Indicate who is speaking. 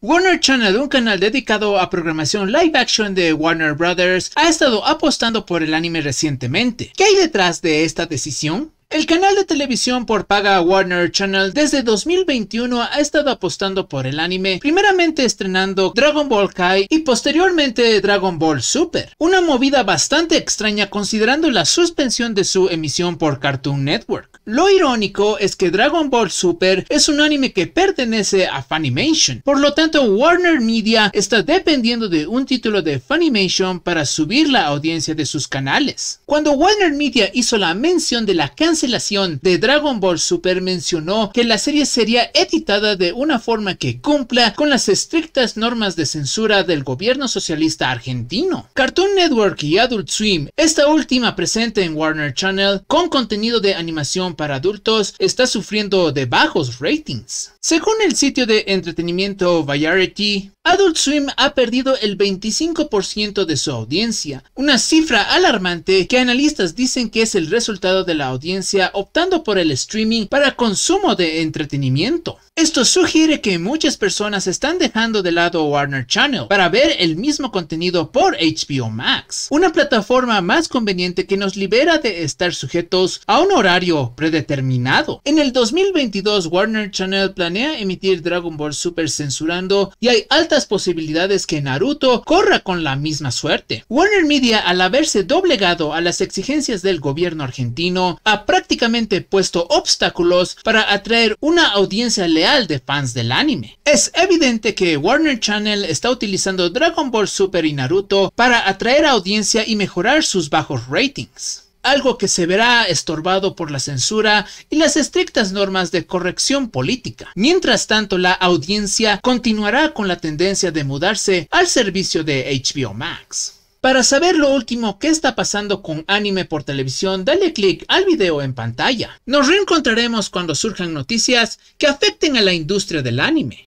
Speaker 1: Warner Channel, un canal dedicado a programación live action de Warner Brothers, ha estado apostando por el anime recientemente. ¿Qué hay detrás de esta decisión? El canal de televisión por paga Warner Channel desde 2021 ha estado apostando por el anime, primeramente estrenando Dragon Ball Kai y posteriormente Dragon Ball Super, una movida bastante extraña considerando la suspensión de su emisión por Cartoon Network. Lo irónico es que Dragon Ball Super es un anime que pertenece a Funimation, por lo tanto Warner Media está dependiendo de un título de Funimation para subir la audiencia de sus canales. Cuando Warner Media hizo la mención de la cancelación cancelación de Dragon Ball Super mencionó que la serie sería editada de una forma que cumpla con las estrictas normas de censura del gobierno socialista argentino. Cartoon Network y Adult Swim, esta última presente en Warner Channel con contenido de animación para adultos, está sufriendo de bajos ratings. Según el sitio de entretenimiento Variety, Adult Swim ha perdido el 25% de su audiencia, una cifra alarmante que analistas dicen que es el resultado de la audiencia optando por el streaming para consumo de entretenimiento. Esto sugiere que muchas personas están dejando de lado Warner Channel para ver el mismo contenido por HBO Max, una plataforma más conveniente que nos libera de estar sujetos a un horario predeterminado. En el 2022 Warner Channel planea emitir Dragon Ball Super censurando y hay altas posibilidades que Naruto corra con la misma suerte. Warner Media, al haberse doblegado a las exigencias del gobierno argentino, ha prácticamente puesto obstáculos para atraer una audiencia leal de fans del anime. Es evidente que Warner Channel está utilizando Dragon Ball Super y Naruto para atraer audiencia y mejorar sus bajos ratings algo que se verá estorbado por la censura y las estrictas normas de corrección política. Mientras tanto, la audiencia continuará con la tendencia de mudarse al servicio de HBO Max. Para saber lo último que está pasando con anime por televisión, dale clic al video en pantalla. Nos reencontraremos cuando surjan noticias que afecten a la industria del anime.